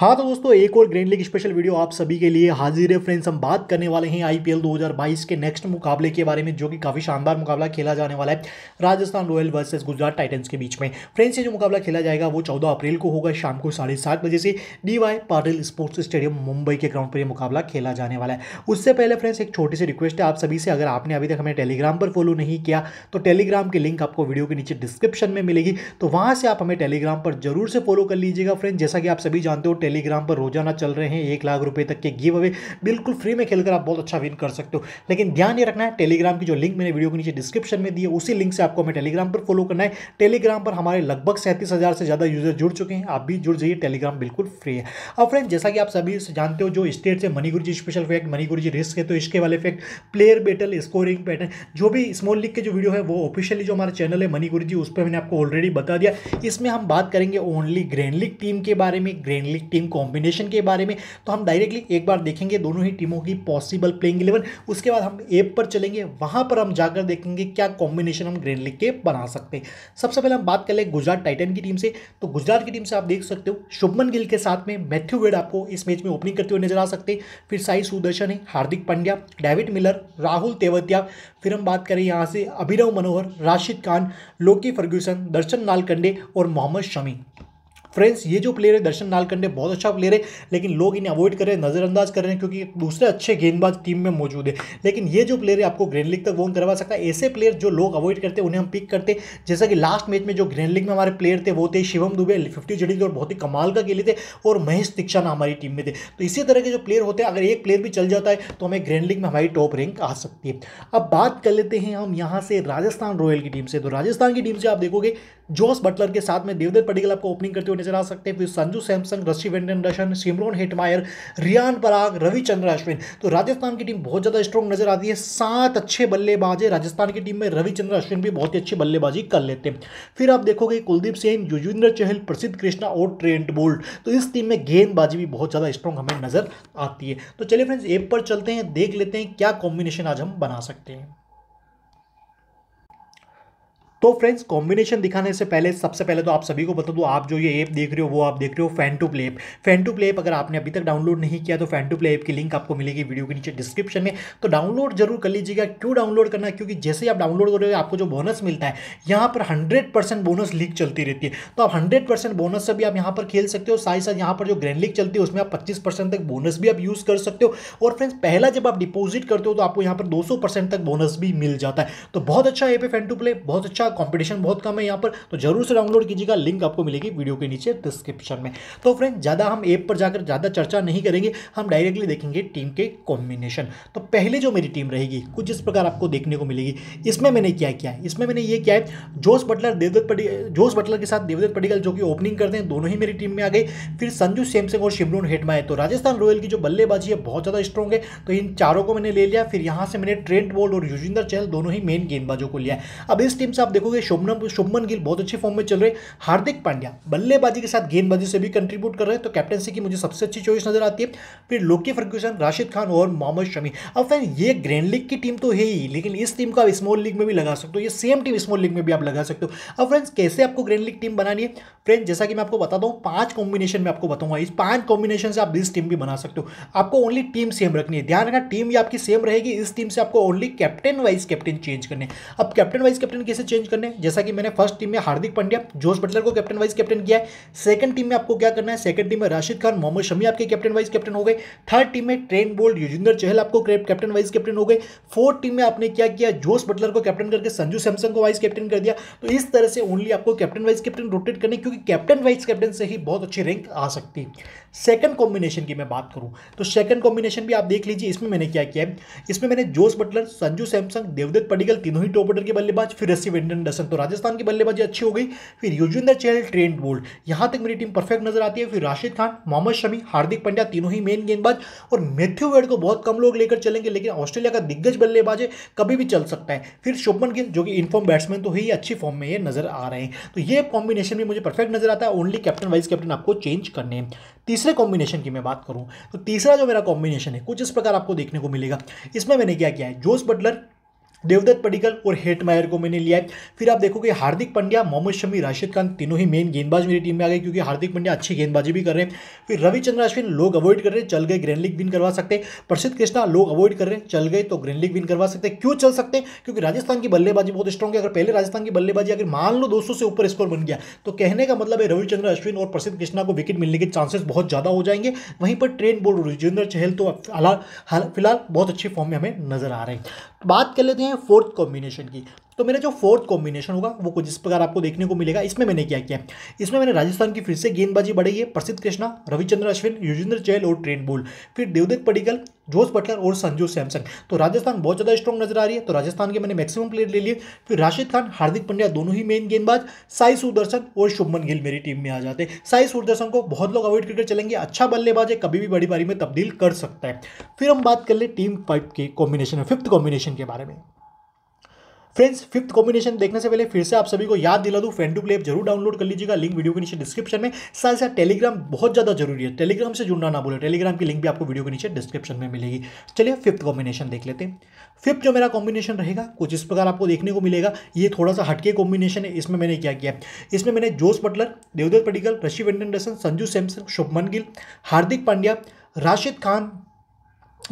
हाँ तो दोस्तों एक और ग्रैंड लीग स्पेशल वीडियो आप सभी के लिए हाजिर है फ्रेंड्स हम बात करने वाले हैं आईपीएल 2022 के नेक्स्ट मुकाबले के बारे में जो कि काफ़ी शानदार मुकाबला खेला जाने वाला है Rajasthan Royal versus Gujarat Titans के बीच में फ्रेंड्स ये जो मुकाबला खेला जाएगा वो 14 अप्रैल को होगा शाम को साढ़े सात बजे से D Y Patil sports stadium Mumbai के ग्राउंड पर यह मुकाबला खेला जाने वाला है उससे पहले फ्रेंड्स एक छोटी सी रिक्वेस्ट है आप सभी से अगर आपने अभी तक हमें टेलीग्राम पर फॉलो नहीं किया तो टेलीग्राम की लिंक आपको वीडियो के नीचे डिस्क्रिप्शन में मिलेगी तो वहाँ से आप हमें टेलीग्राम पर जरूर से फॉलो कर लीजिएगा फ्रेंड्स जैसा कि आप सभी जानते हो टेलीग्राम पर रोजाना चल रहे हैं एक लाख रुपये तक के गिव अवे बिल्कुल फ्री में खेलकर आप बहुत अच्छा विन कर सकते हो लेकिन ध्यान ये रखना है टेलीग्राम की जो लिंक मैंने वीडियो के नीचे डिस्क्रिप्शन में दी है उसी लिंक से आपको हमें टेलीग्राम पर फॉलो करना है टेलीग्राम पर हमारे लगभग सैंतीस हज़ार से ज़्यादा यूजर जुड़ चुके हैं आप भी जुड़ जाइए टेलीग्राम बिल्कुल फ्री है और फ्रेंड जैसा कि आप सभी जानते हो जो स्टेट से मनी जी स्पेशल फैक्ट मनी जी रिस्क है तो इसके वाले फैक्ट प्लेयर बेटल स्कोरिंग पैटर्न जो भी स्मॉल लीग के जो वीडियो है वो ऑफिशियली जो हमारा चैनल है मनी जी उस पर मैंने आपको ऑलरेडी बता दिया इसमें हम बात करेंगे ओनली ग्रैंड लीग टीम के बारे में grand league team team combination के बारे में तो हम डायरेक्टली एक बार देखेंगे दोनों ही टीमों की पॉसिबल प्लेइंग इलेवन उसके बाद हम ऐप पर चलेंगे वहाँ पर हम जाकर देखेंगे क्या कॉम्बिनेशन हम ग्रेन लीग के बना सकते हैं सबसे पहले हम बात कर ले गुजरात टाइटन की टीम से तो गुजरात की टीम से आप देख सकते हो शुभमन गिल के साथ में मैथ्यू वेड आपको इस मैच में ओपनिंग करते हुए नजर आ सकते हैं फिर साई सुदर्शन है हार्दिक पांड्या डेविड मिलर राहुल तेवतिया फिर हम बात करें यहाँ से अभिनव मनोहर राशिद खान लोकी फर्ग्यूसन दर्शन नालकंडे और मोहम्मद शमी फ्रेंड्स ये जो प्लेयर है दर्शन नालकंडे बहुत अच्छा प्लेयर है लेकिन लोग इन्हें अवॉइड कर रहे हैं नज़रअंदाज कर रहे हैं क्योंकि दूसरे अच्छे गेंदबाज टीम में मौजूद है लेकिन ये जो प्लेयर है आपको ग्रैंड लीग तक वोन करवा सकता है ऐसे प्लेयर जो लोग अवॉइड करते हैं उन्हें हम पिक करते हैं जैसा कि लास्ट मैच में जो ग्रैंड लीग में हमारे प्लेयर थे वो थे शिवम दुबे फिफ्टी जड़ी और बहुत ही कमाल का खेले थे और महेश दीक्षा हमारी टीम में थे तो इसी तरह के जो प्लेयर होते हैं अगर एक प्लेयर भी चल जाता है तो हमें ग्रैंड लीग में हमारी टॉप रैंक आ सकती है अब बात कर लेते हैं हम यहाँ से राजस्थान रॉयल की टीम से तो राजस्थान की टीम से आप देखोगे जोस बटलर के साथ में देवदत्त पटेल आपको ओपनिंग करते हुए नजर आ सकते हैं फिर Sanju Samson Rassie van der Dussen Shimron Hetmyer Riyan Parag Ravichandra Ashwin तो राजस्थान की टीम बहुत ज़्यादा स्ट्रॉन्ग नजर आती है सात अच्छे बल्लेबाज है राजस्थान की टीम में रविचंद्र अश्विन भी बहुत ही अच्छी बल्लेबाजी कर लेते हैं फिर आप देखोगे कुलदीप सेन युजविंद्र चहल प्रसिद्ध कृष्णा और ट्रेंट बोल्ट तो इस टीम में गेंदबाजी भी बहुत ज़्यादा स्ट्रॉन्ग हमें नज़र आती है तो चलिए फ्रेंड्स एप पर चलते हैं देख लेते हैं क्या कॉम्बिनेशन आज हम बना सकते हैं तो फ्रेंड्स कॉम्बिनेशन दिखाने से पहले सबसे पहले तो आप सभी को बता दूं आप जो ये ऐप देख रहे हो वो आप देख रहे हो fan to play app fan to play app अगर आपने अभी तक डाउनलोड नहीं किया तो फैन टू प्ले ऐप की लिंक आपको मिलेगी वीडियो के नीचे डिस्क्रिप्शन में तो डाउनलोड जरूर कर लीजिएगा क्यों डाउनलोड करना क्योंकि जैसे ही आप डाउनलोड करोगे आपको जो बोनस मिलता है यहाँ पर हंड्रेड बोनस लीक चलती रहती है तो आप हंड्रेड बोनस से भी आप यहाँ पर खेल सकते हो साथ साथ यहाँ पर जो ग्रैंड लीग चलती है उसमें आप पच्चीस तक बोनस भी आप यूज़ कर सकते हो और फ्रेंड्स पहला जब आप डिपोजिट करते हो तो आपको यहाँ पर दो तक बोनस भी मिल जाता है तो बहुत अच्छा ऐप है फैन टू प्ले बहुत अच्छा मिलेगा कॉम्पिटिशन बहुत कम है यहाँ पर तो जरूर से डाउनलोड कीजिएगा लिंक आपको मिलेगी वीडियो के नीचे डिस्क्रिप्शन में तो फ्रेंड ज़्यादा हम ऐप पर जाकर ज़्यादा चर्चा नहीं करेंगे हम डायरेक्टली देखेंगे टीम के कॉम्बिनेशन तो पहले जो मेरी टीम रहेगी कुछ इस प्रकार आपको देखने को मिलेगी इसमें मैंने क्या किया है इसमें मैंने ये किया है जोस बटलर देवदत्त पटी जोस बटलर के साथ देवदत्त पटिकल जो कि ओपनिंग करते हैं दोनों ही मेरी टीम में आ गई फिर संजू सैमसंग और शिमरून हेटमा है तो राजस्थान रॉयल की जो बल्लेबाजी है बहुत ज़्यादा स्ट्रॉन्ग है तो इन चारों को मैंने ले लिया फिर यहाँ से मैंने ट्रेंट बोल्ड और युजिंदर चहल दोनों ही मेन गेंदबाजों को लिया अब इस टीम से आप देखोगे शुभनम शुभमन गिल बहुत अच्छे फॉर्म में चल रहे हार्दिक पांड्या बल्लेबाजी के साथ गेंदबाजी से भी कंट्रीब्यूट कर रहे हैं तो कैप्टनसी की मुझे सबसे अच्छी चॉइस नजर आती है फिर लोकी फर्ग्यूसन राशिद खान और मोहम्मद शमी अब फैन ये ग्रैंड लीग की टीम तो है ही लेकिन इस टीम को आप स्मॉल लीग में भी लगा सकते हो ये सेम टीम स्मॉल लीग में भी आप लगा सकते हो अब फ्रेंड्स कैसे आपको ग्रैंड लीग टीम बनानी है फ्रेंड्स जैसा कि मैं आपको बताता हूँ पांच कॉम्बिनेशन में आपको बताऊंगा इस पांच कॉम्बिनेशन से आप इस टीम भी बना सकते हो आपको ओनली टीम सेम रखनी है ध्यान रखना टीम भी आपकी सेम रहेगी इस टीम से आपको only captain vice captain change करने अब कैप्टन वाइज कैप्टन कैसे चेंज चेंज करने जैसा कि मैंने फर्स्ट टीम में हार्दिक पांड्या जोश बटलर को कैप्टन वाइस कैप्टन किया है सेकंड टीम में आपको क्या करना है सेकंड टीम में राशिद खान मोहम्मद शमी आपके कैप्टन वाइस कैप्टन हो गए थर्ड टीम में ट्रेन बोल्ड युजिंदर चहल आपको कैप्टन वाइस कैप्टन हो गए फोर्थ टीम में आपने क्या किया जोश बटलर को कैप्टन करके संजू सैमसंग को वाइस कैप्टन कर दिया तो इस तरह से ओनली आपको कैप्टन वाइस कैप्टन रोटेट करने क्योंकि कैप्टन वाइस कैप्टन से ही बहुत अच्छी रैंक आ सकती है सेकंड कॉम्बिनेशन की मैं बात करूँ तो सेकंड कॉम्बिनेशन भी आप देख लीजिए इसमें मैंने क्या किया इसमें मैंने जोश बटलर संजू सैमसंग देवदत्त पडिकल तीनों ही टॉप ऑर्डर के बल्लेबाज फिर रसी वेंडन रन दे सकते राजस्थान की बल्लेबाजी अच्छी हो गई फिर युजविंदर चहल ट्रेंड बोल्ड यहां तक मेरी टीम परफेक्ट नजर आती है फिर राशिद खान मोहम्मद शमी हार्दिक पंड्या तीनों ही मेन गेंदबाज और मैथ्यू वेड को बहुत कम लोग लेकर चलेंगे लेकिन ऑस्ट्रेलिया का दिग्गज बल्लेबाज है कभी भी चल सकता है फिर शुभमन गिल जो कि इनफॉर्म बैट्समैन तो ही अच्छी फॉर्म में ये नजर आ रहे हैं तो ये कॉम्बिनेशन भी मुझे परफेक्ट नजर आता है ओनली कैप्टन वाइस कैप्टन आपको चेंज करने तीसरे कॉम्बिनेशन की मैं बात करूं तो तीसरा जो मेरा कॉम्बिनेशन है कुछ इस प्रकार आपको देखने को मिलेगा इसमें मैंने क्या किया है जोस बटलर देवदत्त पडिकल और हेट मायर को मैंने लिया है फिर आप देखोगे हार्दिक पंड्या मोहम्मद शमी राशिद खान तीनों ही मेन गेंदबाज मेरी टीम में आ गए क्योंकि हार्दिक पंड्या अच्छी गेंदबाजी भी कर रहे हैं फिर रविचंद्र अश्विन लोग अवॉइड कर रहे हैं चल गए ग्रैंड लीग विन करवा सकते हैं प्रसिद्ध कृष्णा लोग अवॉइड कर रहे हैं चल गए तो ग्रैंड लीग विन करवा सकते हैं क्यों चल सकते हैं क्योंकि राजस्थान की बल्लेबाजी बहुत स्ट्रॉग है अगर पहले राजस्थान की बल्लेबाजी अगर मान लो दो से ऊपर स्कोर बन गया तो कहने का मतलब है रविचंद्र अश्विन और प्रसिद्ध कृष्णा को विकेट मिलने के चांसेस बहुत ज़्यादा हो जाएंगे वहीं पर ट्रेन बोल रजेंद्र चहल तो फिलहाल बहुत अच्छे फॉर्म में हमें नजर आ रहे हैं बात कर लेते हैं है फोर्थ कॉम्बिनेशन की तो मेरा जो फोर्थ कॉम्बिनेशन होगा वो कुछ इस प्रकार आपको देखने को मिलेगा इसमें मैंने क्या किया इसमें मैंने राजस्थान की फिर से गेंदबाजी बढ़ाई है प्रसिद्ध कृष्णा रविचंद्र अश्विन युजेंद्र चहल और ट्रेन बोल फिर देवदत्त पडिकल जोश बटलर और संजू सैमसन तो राजस्थान बहुत ज़्यादा स्ट्रॉग नजर आ रही है तो राजस्थान के मैंने मैक्सिमम प्लेयर ले लिए फिर राशिद खान हार्दिक पंड्या दोनों ही मेन गेंदबाज साई सुदर्शन और शुभमन गिल मेरी टीम में आ जाते हैं साई सुदर्शन को बहुत लोग अवॉइड करके चलेंगे अच्छा बल्लेबाज है कभी भी बड़ी बारी में तब्दील कर सकता है फिर हम बात कर ले टीम फाइव के कॉम्बिनेशन में फिफ्थ कॉम्बिनेशन के बारे में फ्रेंड्स फिफ्थ कॉम्बिनेशन देखने से पहले फिर से आप सभी को याद दिला दूँ फ्रेंड टू प्लेप जरूर डाउनलोड कर लीजिएगा लिंक वीडियो के नीचे डिस्क्रिप्शन में साथ साथ टेलीग्राम बहुत ज़्यादा जरूरी है टेलीग्राम से जुड़ना ना बोले टेलीग्राम की लिंक भी आपको वीडियो के नीचे डिस्क्रिप्शन में मिलेगी चलिए फिफ्थ कॉम्बिनेशन देख लेते हैं फिफ्थ जो मेरा कॉम्बिनेशन रहेगा कुछ इस प्रकार आपको देखने को मिलेगा ये थोड़ा सा हटके कॉम्बिनेशन है इसमें मैंने क्या किया इसमें मैंने Jos Buttler Devdutt Padikkal Rassie Dussen Sanju Samson Shubman Gill Hardik Pandya Rashid Khan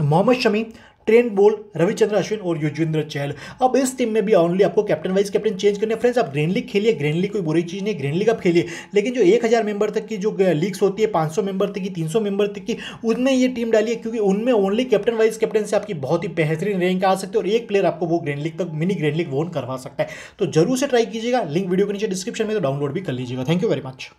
Mohammed Shami Trent Boult Ravichandra Ashwin और युजवेंद्र चहल अब इस टीम में भी ऑनली आपको कैप्टन वाइज कैप्टन चेंज करने फ्रेंड्स आप ग्रेन लीग खेलिए ग्रेन लीग कोई बुरी चीज़ नहीं ग्रेन लीग आप खेलिए लेकिन जो एक हज़ार मेंबर तक की जो लीग्स होती है पाँच सौ मेंबर तक की तीन सौ मेंबर तक की उनमें ये टीम डालिए क्योंकि उनमें ओनली कैप्टन वाइज कैप्टन से आपकी बहुत ही बेहतरीन रैंक आ सकती है और एक प्लेयर आपको वो ग्रेन लीग तक मिनी ग्रेन लीग वोन करवा सकता है तो जरूर से ट्राई कीजिएगा लिंक वीडियो के नीचे डिस्क्रिप्शन में तो डाउनलोड भी कर लीजिएगा थैंक यू वेरी मच